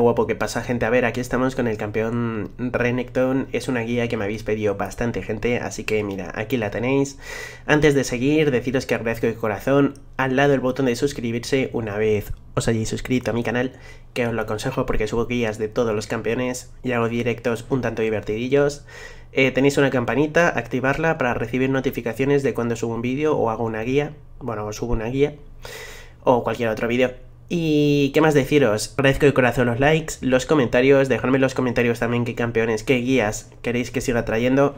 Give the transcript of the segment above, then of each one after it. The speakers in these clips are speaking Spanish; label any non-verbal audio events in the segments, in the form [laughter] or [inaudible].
guapo que pasa gente. A ver, aquí estamos con el campeón Renekton. Es una guía que me habéis pedido bastante gente, así que mira, aquí la tenéis. Antes de seguir, deciros que agradezco de corazón al lado el botón de suscribirse una vez os hayáis suscrito a mi canal, que os lo aconsejo porque subo guías de todos los campeones y hago directos un tanto divertidillos. Eh, tenéis una campanita, activarla para recibir notificaciones de cuando subo un vídeo o hago una guía. Bueno, subo una guía o cualquier otro vídeo. Y qué más deciros, agradezco de corazón los likes, los comentarios, dejadme en los comentarios también qué campeones, qué guías queréis que siga trayendo.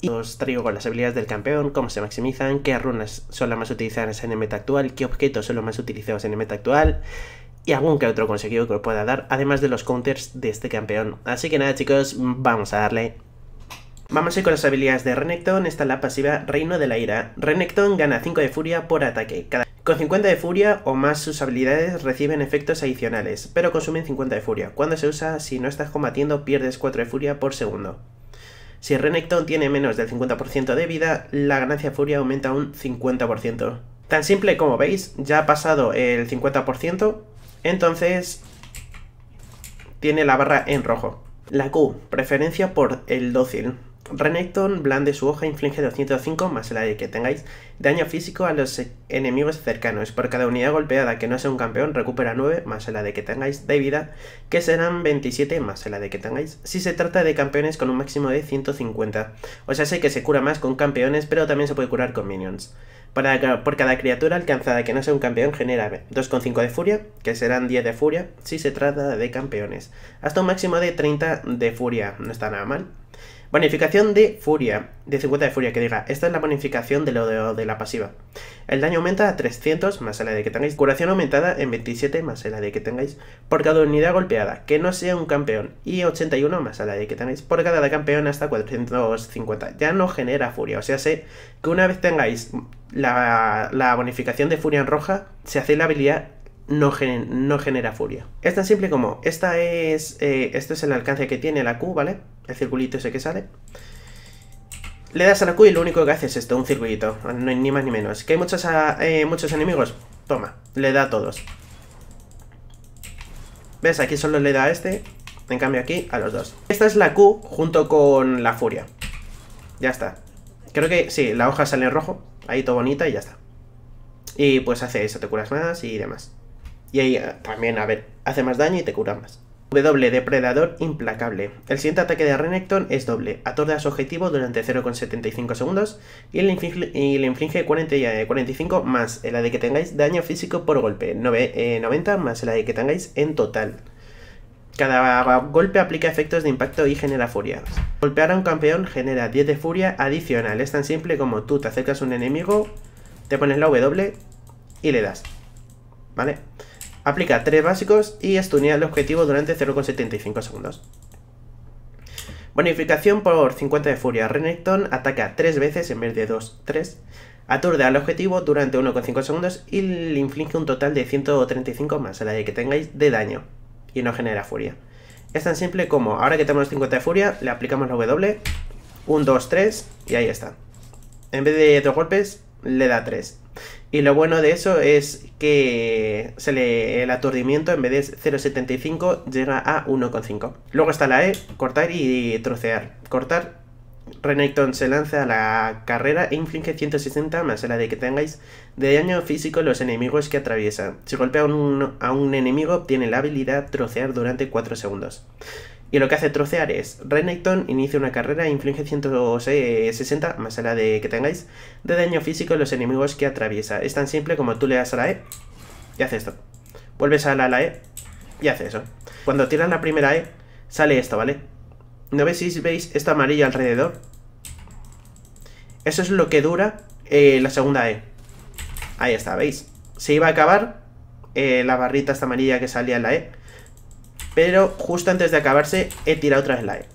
Y os traigo con las habilidades del campeón, cómo se maximizan, qué runas son las más utilizadas en el meta actual, qué objetos son los más utilizados en el meta actual y algún que otro conseguido que os pueda dar, además de los counters de este campeón. Así que nada chicos, vamos a darle. Vamos a ir con las habilidades de Renekton, esta es la pasiva Reino de la Ira. Renekton gana 5 de furia por ataque. Cada con 50 de furia o más sus habilidades reciben efectos adicionales, pero consumen 50 de furia. Cuando se usa, si no estás combatiendo, pierdes 4 de furia por segundo. Si Renekton tiene menos del 50% de vida, la ganancia de furia aumenta un 50%. Tan simple como veis, ya ha pasado el 50%, entonces tiene la barra en rojo. La Q, preferencia por el dócil. Renekton blande su hoja inflige 205 más la de que tengáis daño físico a los enemigos cercanos. Por cada unidad golpeada que no sea un campeón, recupera 9 más la de que tengáis de vida, que serán 27 más el de que tengáis, si se trata de campeones con un máximo de 150. O sea, sé que se cura más con campeones, pero también se puede curar con minions. Para, por cada criatura alcanzada que no sea un campeón genera 2,5 de furia, que serán 10 de furia si se trata de campeones, hasta un máximo de 30 de furia, no está nada mal. Bonificación de furia, de 50 de furia, que diga, esta es la bonificación de lo de, la pasiva. El daño aumenta a 300 más a la de que tengáis. Curación aumentada en 27 más la de que tengáis por cada unidad golpeada, que no sea un campeón. Y 81 más a la de que tengáis por cada campeón hasta 450. Ya no genera furia, o sea, sé que una vez tengáis la, la bonificación de furia en roja, se hace la habilidad no, no genera furia. Es tan simple como, esta es, eh, este es el alcance que tiene la Q, ¿vale? El circulito ese que sale. Le das a la Q y lo único que hace es esto, un circulito, no, ni más ni menos. ¿Que hay muchos, ah, eh, muchos enemigos? Toma, le da a todos. ¿Ves? Aquí solo le da a este, en cambio aquí a los dos. Esta es la Q junto con la furia. Ya está. Creo que sí, la hoja sale en rojo, ahí todo bonita y ya está. Y pues hace eso, te curas más y demás. Y ahí ah, también, a ver, hace más daño y te cura más. W Depredador Implacable. El siguiente ataque de Renekton es doble. Atorda a su objetivo durante 0,75 segundos y le inflige, 40, 45 eh, más el de que tengáis daño físico por golpe. 90 eh, más el de que tengáis en total. Cada golpe aplica efectos de impacto y genera furia. Golpear a un campeón genera 10 de furia adicional. Es tan simple como tú te acercas a un enemigo, te pones la W y le das. ¿Vale? Aplica 3 básicos y estunea el objetivo durante 0,75 segundos. Bonificación por 50 de furia. Renekton ataca 3 veces en vez de 2, 3. Aturde al objetivo durante 1,5 segundos y le inflige un total de 135 más a la de que tengáis de daño. Y no genera furia. Es tan simple como ahora que tenemos 50 de furia, le aplicamos la W, 1, 2, 3 y ahí está. En vez de 2 golpes, le da 3. Y lo bueno de eso es que se le, el aturdimiento en vez de 0.75 llega a 1.5. Luego está la E, cortar y trocear. Cortar, Renekton se lanza a la carrera e inflige 160 más la de que tengáis de daño físico los enemigos que atraviesa. Si golpea a un enemigo obtiene la habilidad trocear durante 4 segundos. Y lo que hace trocear es, Renekton inicia una carrera e inflige 160, más allá de que tengáis, de daño físico en los enemigos que atraviesa. Es tan simple como tú le das a la E y hace esto. Vuelves a la, E y hace eso. Cuando tiras la primera E, sale esto, ¿vale? ¿No veis si veis esto amarillo alrededor? Eso es lo que dura eh, la segunda E. Ahí está, ¿veis? Se iba a acabar eh, la barrita esta amarilla que salía en la E pero justo antes de acabarse he tirado otra slide.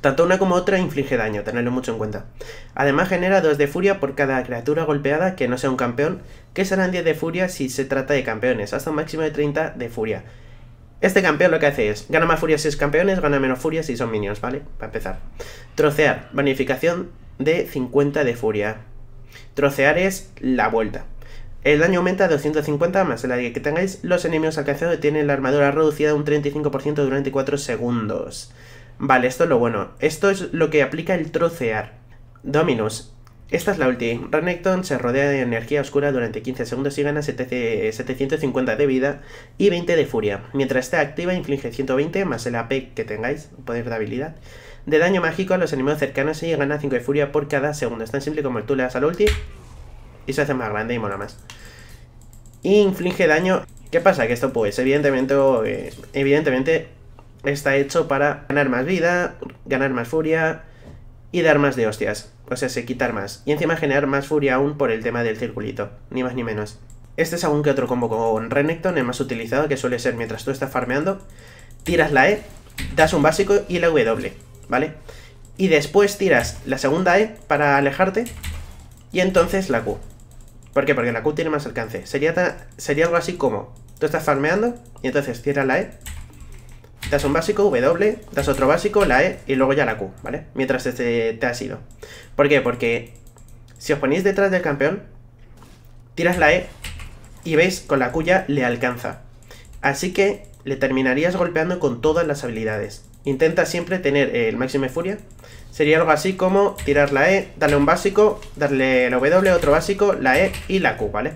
Tanto una como otra inflige daño, tenerlo mucho en cuenta. Además genera 2 de furia por cada criatura golpeada que no sea un campeón, que serán 10 de furia si se trata de campeones, hasta un máximo de 30 de furia. Este campeón lo que hace es, gana más furia si es campeones, gana menos furia si son minions, ¿vale? Para empezar. Trocear, bonificación de 50 de furia. Trocear es la vuelta. El daño aumenta a 250 más el AP que tengáis. Los enemigos alcanzados tienen la armadura reducida un 35% durante 4 segundos. Vale, esto es lo bueno. Esto es lo que aplica el trocear. Dominus. Esta es la ulti. Renekton se rodea de energía oscura durante 15 segundos y gana 750 de vida y 20 de furia. Mientras está activa, inflige 120 más el AP que tengáis, poder de habilidad, de daño mágico a los enemigos cercanos y gana 5 de furia por cada segundo. Es tan simple como el tú le das al ulti y se hace más grande y mola más. inflige daño. ¿Qué pasa? Que esto pues evidentemente, eh, evidentemente está hecho para ganar más vida, ganar más furia y dar más de hostias. O sea, se quitar más. Y encima generar más furia aún por el tema del circulito. Ni más ni menos. Este es algún que otro combo con Renekton, el más utilizado, que suele ser mientras tú estás farmeando. Tiras la E, das un básico y la W, ¿vale? Y después tiras la segunda E para alejarte y entonces la Q. ¿Por qué? Porque la Q tiene más alcance. Sería, sería algo así como, tú estás farmeando y entonces tiras la E, das un básico, W, das otro básico, la E y luego ya la Q, ¿vale? Mientras este te ha sido. ¿Por qué? Porque si os ponéis detrás del campeón, tiras la E y veis con la Q ya le alcanza. Así que le terminarías golpeando con todas las habilidades. Intenta siempre tener el máximo de furia Sería algo así como tirar la E, darle un básico, darle la W, otro básico, la E y la Q, ¿vale?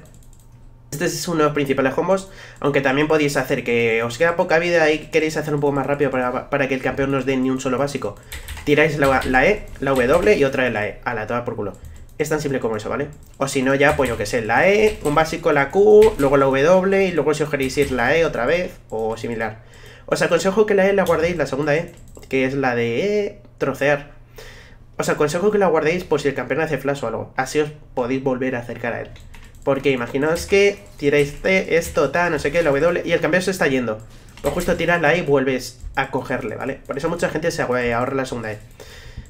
Este es uno de los principales combos, aunque también podéis hacer que os queda poca vida y queréis hacer un poco más rápido para, que el campeón no os dé ni un solo básico. Tiráis la, E, la W y otra vez la E, a la toda por culo. Es tan simple como eso, ¿vale? O si no, ya, pues yo que sé, la E, un básico, la Q, luego la W y luego si os queréis ir la E otra vez o similar. Os aconsejo que la E la guardéis, la segunda E, que es la de trocear. Os aconsejo que la guardéis por si el campeón hace flash o algo. Así os podéis volver a acercar a él. Porque imaginaos que tiráis esto, tal, no sé qué, la W, y el campeón se está yendo. Pues justo tiras la E y vuelves a cogerle, ¿vale? Por eso mucha gente se ahorra la segunda E.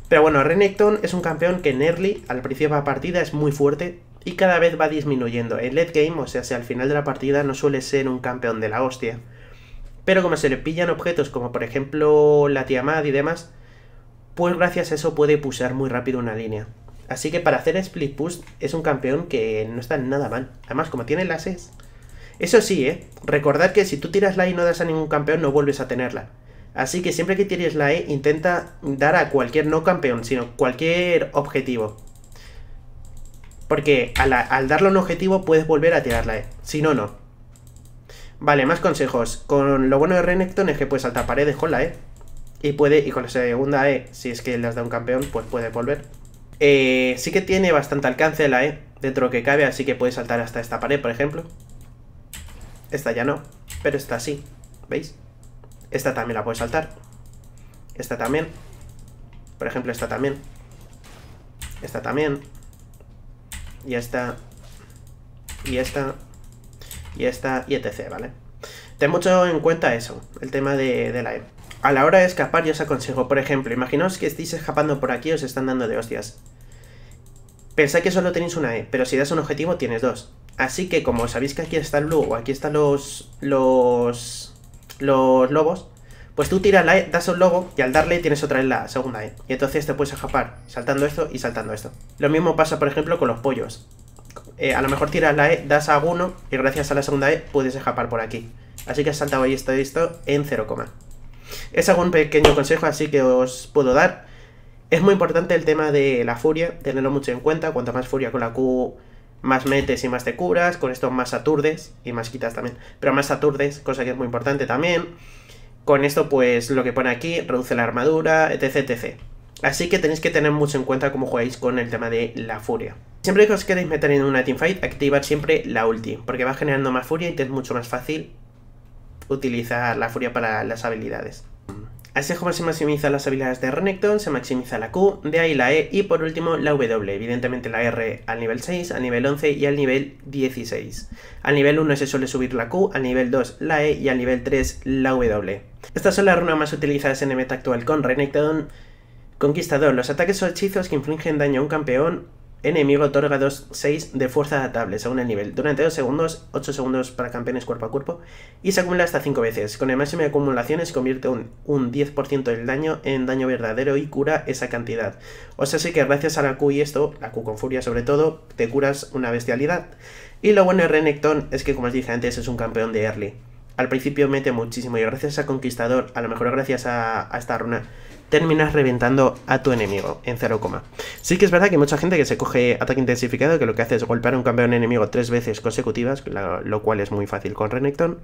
Pero bueno, Renekton es un campeón que en early, al principio de la partida, es muy fuerte y cada vez va disminuyendo. En late game, o sea, si al final de la partida, no suele ser un campeón de la hostia. Pero como se le pillan objetos como por ejemplo la Tiamat y demás, pues gracias a eso puede pushar muy rápido una línea. Así que para hacer split push es un campeón que no está nada mal. Además, como tiene enlaces Eso sí, ¿eh? Recordad que si tú tiras la E y no das a ningún campeón, no vuelves a tenerla. Así que siempre que tires la E, intenta dar a cualquier, no campeón, sino cualquier objetivo. Porque al, darle un objetivo puedes volver a tirar la E. Si no, no. Vale, más consejos. Con lo bueno de Renekton es que puedes saltar paredes con la E. Y puede, y con la segunda E, si es que las da un campeón, pues puede volver. Eh, sí que tiene bastante alcance la E, dentro que cabe, así que puede saltar hasta esta pared, por ejemplo. Esta ya no, pero esta sí, ¿veis? Esta también la puede saltar. Esta también. Por ejemplo, esta también. Esta también. Y esta. Y esta. Y esta. Y etc, ¿vale? Ten mucho en cuenta eso, el tema de, de la E. A la hora de escapar yo os aconsejo, por ejemplo, imaginaos que estáis escapando por aquí y os están dando de hostias. Pensad que solo tenéis una E, pero si das un objetivo tienes dos. Así que como sabéis que aquí está el o aquí están los, los, los lobos, pues tú tiras la E, das un lobo y al darle tienes otra en la segunda E. Y entonces te puedes escapar saltando esto y saltando esto. Lo mismo pasa, por ejemplo, con los pollos. Eh, a lo mejor tiras la E, das a uno y gracias a la segunda E puedes escapar por aquí. Así que has saltado ahí esto, y esto en 0, es algún pequeño consejo así que os puedo dar. Es muy importante el tema de la furia, tenerlo mucho en cuenta. cuanto más furia con la Q, más metes y más te curas. Con esto más aturdes y más quitas también. Pero más aturdes, cosa que es muy importante también. Con esto pues lo que pone aquí, reduce la armadura, etc, etc. Así que tenéis que tener mucho en cuenta cómo jugáis con el tema de la furia. Siempre que os queréis meter en una teamfight, activad siempre la ulti, porque va generando más furia y te es mucho más fácil utilizar la furia para las habilidades. Así es como se maximizan las habilidades de Renekton, se maximiza la Q, de ahí la E y por último la W, evidentemente la R al nivel 6, al nivel 11 y al nivel 16. Al nivel 1 se suele subir la Q, al nivel 2 la E y al nivel 3 la W. Estas son las runas más utilizadas en el meta actual con Renekton. Conquistador, los ataques o hechizos que infligen daño a un campeón enemigo otorga 2, 6 de fuerza adaptable según el nivel. Durante 2 segundos, 8 segundos para campeones cuerpo a cuerpo y se acumula hasta 5 veces. Con el máximo de acumulaciones convierte un, 10% del daño en daño verdadero y cura esa cantidad. O sea, sí que gracias a la Q y esto, la Q con furia sobre todo, te curas una bestialidad. Y lo bueno de Renekton es que, como os dije antes, es un campeón de early. Al principio mete muchísimo y gracias a Conquistador, a lo mejor gracias a esta runa terminas reventando a tu enemigo en 0, sí que es verdad que mucha gente que se coge ataque intensificado que lo que hace es golpear a un campeón enemigo tres veces consecutivas, lo cual es muy fácil con Renekton,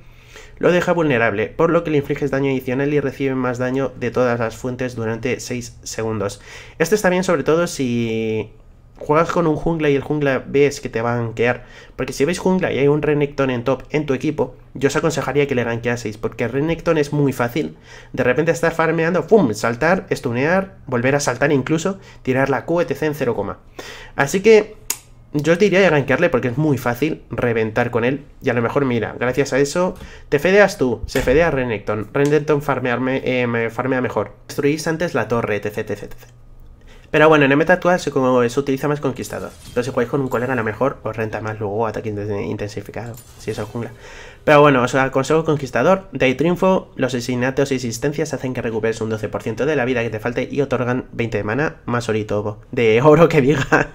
lo deja vulnerable, por lo que le infliges daño adicional y recibe más daño de todas las fuentes durante 6 segundos. Esto está bien sobre todo si juegas con un jungla y el jungla ves que te va a gankear. Porque si ves jungla y hay un Renekton en top en tu equipo, yo os aconsejaría que le gankeaseis. Porque Renekton es muy fácil. De repente estar farmeando, ¡pum! Saltar, stunear, volver a saltar incluso, tirar la Q, en 0, así que yo os diría de gankearle porque es muy fácil reventar con él. Y a lo mejor, mira, gracias a eso te fedeas tú, se fedea Renekton. Renekton farmearme, eh, farmea mejor. Destruís antes la torre, etc, etc, etc. Pero bueno, en el meta actual se, como, utiliza más conquistador. Entonces si jugáis con un colega a lo mejor os renta más luego ataque intensificado, si es jungla. Pero bueno, os aconsejo conquistador. De triunfo, los asesinatos y existencias hacen que recuperes un 12% de la vida que te falte y otorgan 20 de mana más orito de oro que diga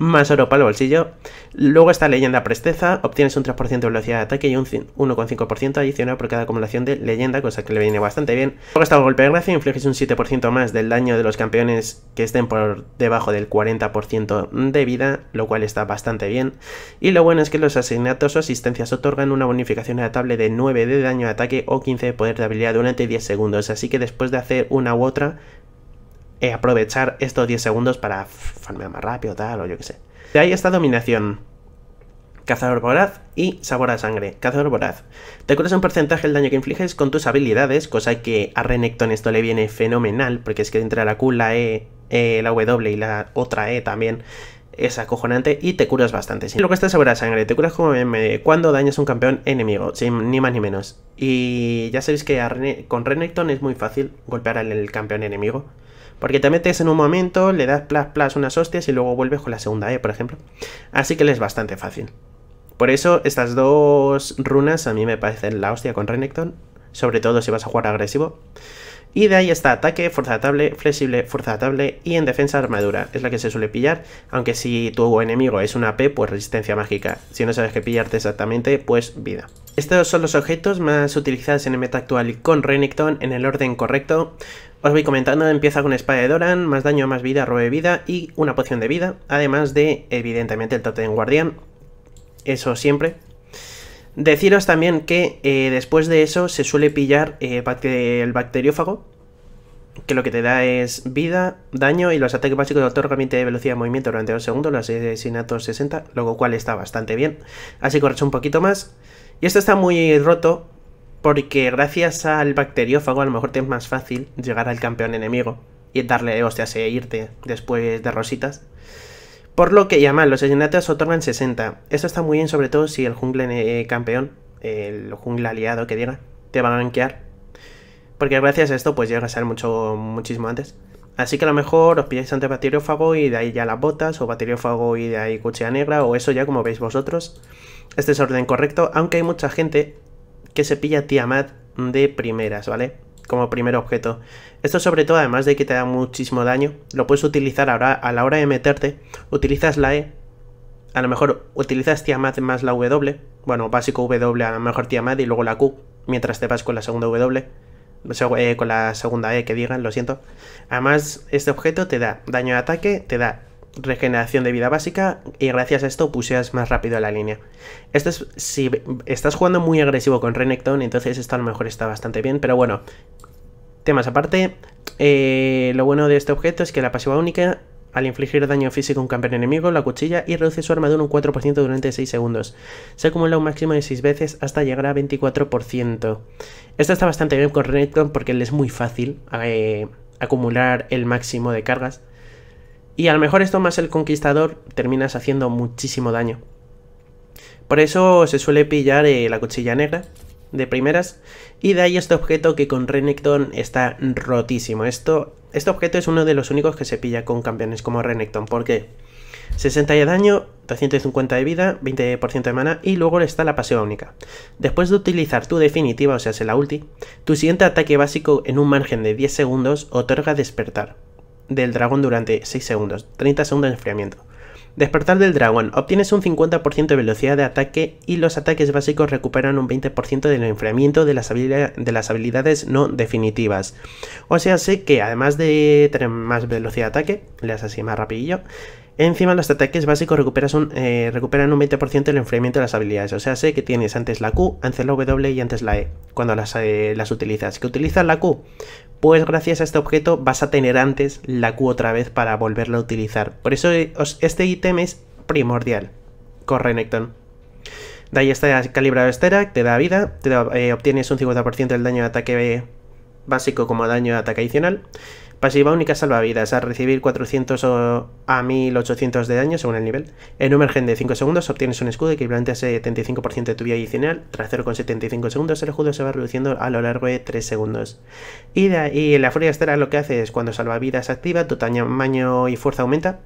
más oro para el bolsillo. Luego está leyenda presteza, obtienes un 3% de velocidad de ataque y un 1,5% adicional por cada acumulación de leyenda, cosa que le viene bastante bien. Luego está golpe de gracia, infliges un 7% más del daño de los campeones que estén por debajo del 40% de vida, lo cual está bastante bien. Y lo bueno es que los asignatos o asistencias otorgan una bonificación adaptable de 9 de daño de ataque o 15 de poder de habilidad durante 10 segundos, así que después de hacer una u otra eh, aprovechar estos 10 segundos para farmear más rápido, tal, o yo que sé. De ahí esta dominación. Cazador voraz y sabor a sangre. Cazador voraz. Te curas un porcentaje del daño que infliges con tus habilidades, cosa que a Renekton esto le viene fenomenal, porque es que entre la Q, la e, e, la W y la otra E también es acojonante y te curas bastante. Lo que está sabor a sangre, te curas como cuando dañas un campeón enemigo, sin ni más ni menos. Y ya sabéis que con Renekton es muy fácil golpear al campeón enemigo. Porque te metes en un momento, le das plas unas hostias y luego vuelves con la segunda E, por ejemplo. Así que le es bastante fácil. Por eso estas dos runas a mí me parecen la hostia con Renekton, sobre todo si vas a jugar agresivo. Y de ahí está ataque, fuerza atable, flexible, fuerza atable y en defensa armadura. Es la que se suele pillar, aunque si tu enemigo es una p pues resistencia mágica. Si no sabes qué pillarte exactamente, pues vida. Estos son los objetos más utilizados en el meta actual con Renekton en el orden correcto. Os voy comentando, empieza con espada de Doran, más daño, más vida, robe vida y una poción de vida, además de, evidentemente, el totem guardián. Eso siempre, Deciros también que eh, después de eso se suele pillar eh, el bacteriófago, que lo que te da es vida, daño y los ataques básicos de otorgamiento de velocidad de movimiento durante dos segundos, los asesinatos 60, lo cual está bastante bien. Así correcho un poquito más. Y esto está muy roto porque gracias al bacteriófago a lo mejor te es más fácil llegar al campeón enemigo y darle hostias e irte después de rositas. Por lo que y los asesinatos otorgan 60. Esto está muy bien, sobre todo si el jungle eh, campeón, el jungle aliado que diga, te va a banquear. Porque gracias a esto pues llega a ser mucho, muchísimo antes. Así que a lo mejor os pilláis fago y de ahí ya las botas, o fago y de ahí cuchilla negra, o eso ya como veis vosotros. Este es orden correcto, aunque hay mucha gente que se pilla Tiamat de primeras, ¿vale? como primer objeto. Esto sobre todo, además de que te da muchísimo daño, lo puedes utilizar ahora a la hora de meterte, utilizas la E, a lo mejor utilizas Tiamat más la W, bueno, básico W, a lo mejor Tiamat y luego la Q, mientras te vas con la segunda W, eh, con la segunda E que digan, lo siento. Además, este objeto te da daño de ataque, te da regeneración de vida básica y gracias a esto puseas más rápido la línea. Esto es si estás jugando muy agresivo con Renekton, entonces esto a lo mejor está bastante bien, pero bueno, temas aparte, eh, lo bueno de este objeto es que la pasiva única al infligir daño físico a un campeón enemigo, la cuchilla y reduce su armadura un 4% durante 6 segundos. Se acumula un máximo de 6 veces hasta llegar a 24%. esto está bastante bien con Renekton porque le es muy fácil eh, acumular el máximo de cargas. Y a lo mejor esto más el conquistador terminas haciendo muchísimo daño. Por eso se suele pillar eh, la cuchilla negra de primeras. Y de ahí este objeto que con Renekton está rotísimo. Esto, este objeto es uno de los únicos que se pilla con campeones como Renekton. porque 60 de daño, 250 de vida, 20% de mana y luego está la pasiva única. Después de utilizar tu definitiva, o sea, la ulti, tu siguiente ataque básico en un margen de 10 segundos otorga despertar del dragón durante 6 segundos, 30 segundos de enfriamiento. Despertar del dragón. Obtienes un 50% de velocidad de ataque y los ataques básicos recuperan un 20% del enfriamiento de las, de las, habilidades no definitivas. O sea, sé que además de tener más velocidad de ataque, le das así más rapidillo, encima los ataques básicos recuperas un, eh, recuperan un 20% del enfriamiento de las habilidades. O sea, sé que tienes antes la Q, antes la W y antes la E, cuando las, eh, las utilizas. Que utilizas la Q? pues gracias a este objeto vas a tener antes la Q otra vez para volverla a utilizar. Por eso este ítem es primordial. Corre, Necton. De ahí está calibrado estera, te da vida, te eh, obtienes un 50% del daño de ataque básico como daño de ataque adicional. Pasiva única salvavidas, a recibir 400 o a 1800 de daño según el nivel. En un margen de 5 segundos obtienes un escudo equivalente a 75% de tu vida adicional. Tras 0,75 segundos el escudo se va reduciendo a lo largo de 3 segundos. Y, y la furia estera lo que hace es cuando salvavidas activa, tu tamaño y fuerza aumenta.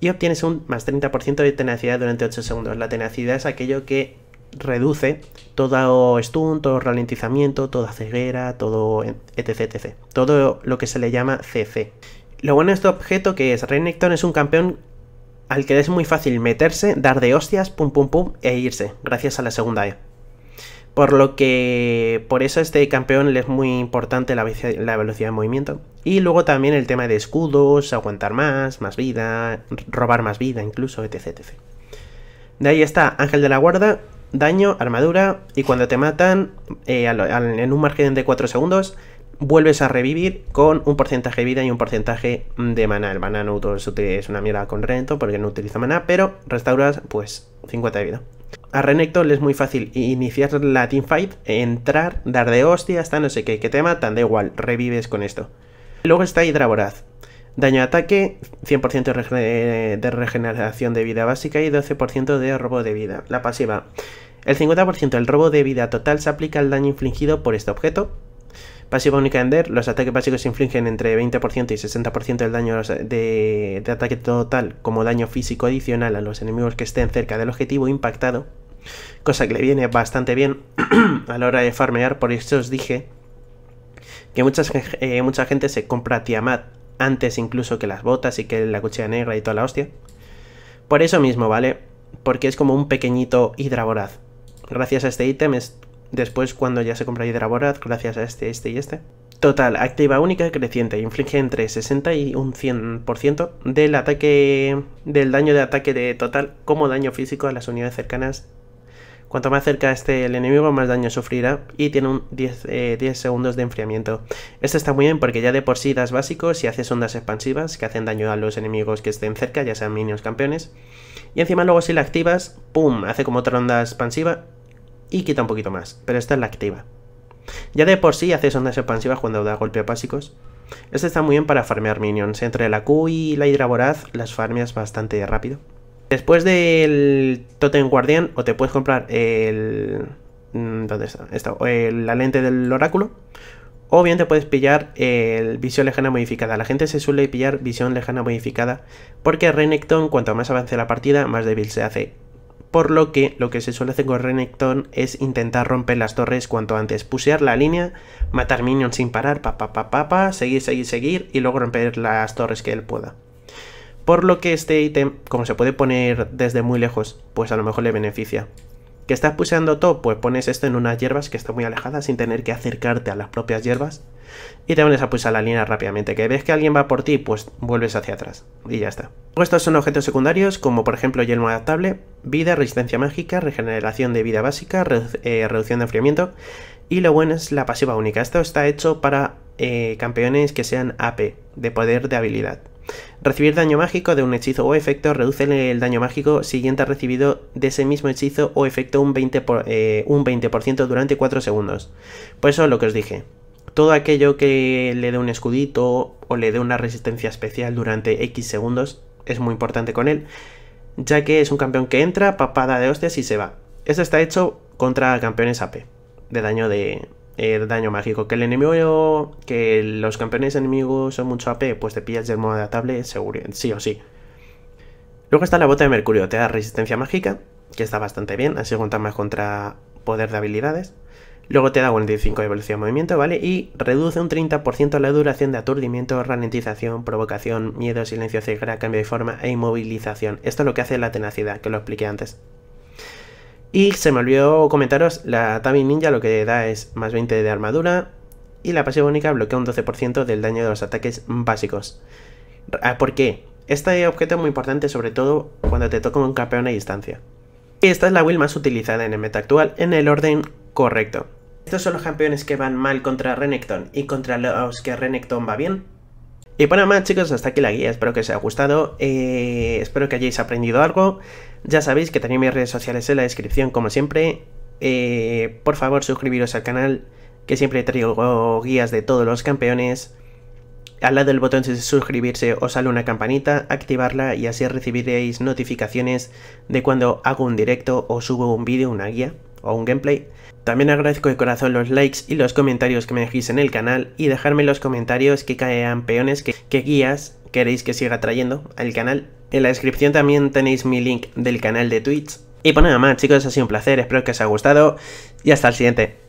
Y obtienes un más 30% de tenacidad durante 8 segundos. La tenacidad es aquello que reduce todo stun, todo ralentizamiento, toda ceguera, todo etc, etc. Todo lo que se le llama CC. Lo bueno de este objeto que es Renekton es un campeón al que es muy fácil meterse, dar de hostias, pum pum pum e irse, gracias a la segunda E. Por lo que por eso a este campeón le es muy importante la, la, velocidad de movimiento. Y luego también el tema de escudos, aguantar más, más vida, robar más vida incluso, etc. etc. De ahí está Ángel de la Guarda, daño, armadura, y cuando te matan, eh, en un margen de 4 segundos, vuelves a revivir con un porcentaje de vida y un porcentaje de mana El maná no es una mierda con Renekton porque no utiliza maná, pero restauras pues 50 de vida. A Renekton le es muy fácil iniciar la teamfight, entrar, dar de hostia hasta no sé qué, que te matan, da igual, revives con esto. Luego está Hidraboraz. Daño de ataque, 100% de regeneración de vida básica y 12% de robo de vida. La pasiva. El 50% del robo de vida total se aplica al daño infligido por este objeto. Pasiva única Ender. Los ataques básicos infligen entre 20% y 60% del daño de, ataque total como daño físico adicional a los enemigos que estén cerca del objetivo impactado. Cosa que le viene bastante bien [clears throat] a la hora de farmear. Por eso os dije que muchas, eh, mucha gente se compra Tiamat antes incluso que las botas y que la cuchilla negra y toda la hostia. Por eso mismo, ¿vale? Porque es como un pequeñito hidravoraz. Gracias a este ítem es después cuando ya se compra hidravoraz, gracias a este, este y este. Total, activa única creciente, inflige entre 60 y un 100% del ataque del daño de ataque de total como daño físico a las unidades cercanas Cuanto más cerca esté el enemigo, más daño sufrirá y tiene un 10, 10 eh, segundos de enfriamiento. Este está muy bien porque ya de por sí das básicos y haces ondas expansivas que hacen daño a los enemigos que estén cerca, ya sean minions campeones. Y encima luego si la activas, ¡pum! Hace como otra onda expansiva y quita un poquito más, pero esta es la activa. Ya de por sí haces ondas expansivas cuando da golpeos básicos. Este está muy bien para farmear minions. Entre la Q y la Hidra Voraz las farmeas bastante rápido. Después del Totem Guardián, o te puedes comprar el. Mm, ¿Dónde está? la lente del oráculo. O bien te puedes pillar el visión lejana modificada. La gente se suele pillar visión lejana modificada porque Renekton, cuanto más avance la partida, más débil se hace. Por lo que lo que se suele hacer con Renekton es intentar romper las torres cuanto antes, pusear la línea, matar minions sin parar, pa seguir, seguir, seguir y luego romper las torres que él pueda. Por lo que este ítem, como se puede poner desde muy lejos, pues a lo mejor le beneficia. ¿Que estás puseando top? Pues pones esto en unas hierbas que están muy alejadas sin tener que acercarte a las propias hierbas. Y te pones a pulsar la línea rápidamente. Que ves que alguien va por ti, pues vuelves hacia atrás. Y ya está. Pues estos son objetos secundarios, como por ejemplo yelmo adaptable, vida, resistencia mágica, regeneración de vida básica, eh, reducción de enfriamiento. Y lo bueno es la pasiva única. Esto está hecho para eh, campeones que sean AP, de poder de habilidad. Recibir daño mágico de un hechizo o efecto reduce el daño mágico siguiente recibido de ese mismo hechizo o efecto un 20%, eh, un 20 durante 4 segundos. Por pues eso lo que os dije. Todo aquello que le dé un escudito o le dé una resistencia especial durante X segundos es muy importante con él, ya que es un campeón que entra, papada de hostias y se va. Esto está hecho contra campeones AP, e de daño de, eh, daño mágico. Que el enemigo, que los campeones enemigos son mucho AP, pues te pillas de modo adaptable, seguro, sí o sí. Luego está la bota de mercurio, te da resistencia mágica, que está bastante bien, así contar más contra poder de habilidades. Luego te da 45 de velocidad de movimiento, ¿vale? Y reduce un 30% la duración de aturdimiento, ralentización, provocación, miedo, silencio, cegra, cambio de forma e inmovilización. Esto es lo que hace la tenacidad, que lo expliqué antes. Y se me olvidó comentaros, la Tabi Ninja lo que da es más 20 de armadura y la pasiva única bloquea un 12% del daño de los ataques básicos. Ah, ¿Por qué? Este objeto es muy importante sobre todo cuando te toca un campeón a distancia. Y esta es la build más utilizada en el meta actual en el orden correcto. Estos son los campeones que van mal contra Renekton y contra los que Renekton va bien. Y bueno más chicos, hasta aquí la guía, espero que os haya gustado, eh, espero que hayáis aprendido algo. Ya sabéis que tenéis mis redes sociales en la descripción como siempre. Eh, por favor suscribiros al canal que siempre traigo guías de todos los campeones. Al lado del botón de suscribirse os sale una campanita, activarla y así recibiréis notificaciones de cuando hago un directo o subo un vídeo, una guía o un gameplay. También agradezco de corazón los likes y los comentarios que me dejéis en el canal y dejarme en los comentarios que caen peones, que guías queréis que siga trayendo al canal. En la descripción también tenéis mi link del canal de Twitch. Y pues nada más chicos, ha sido un placer, espero que os haya gustado y hasta el siguiente.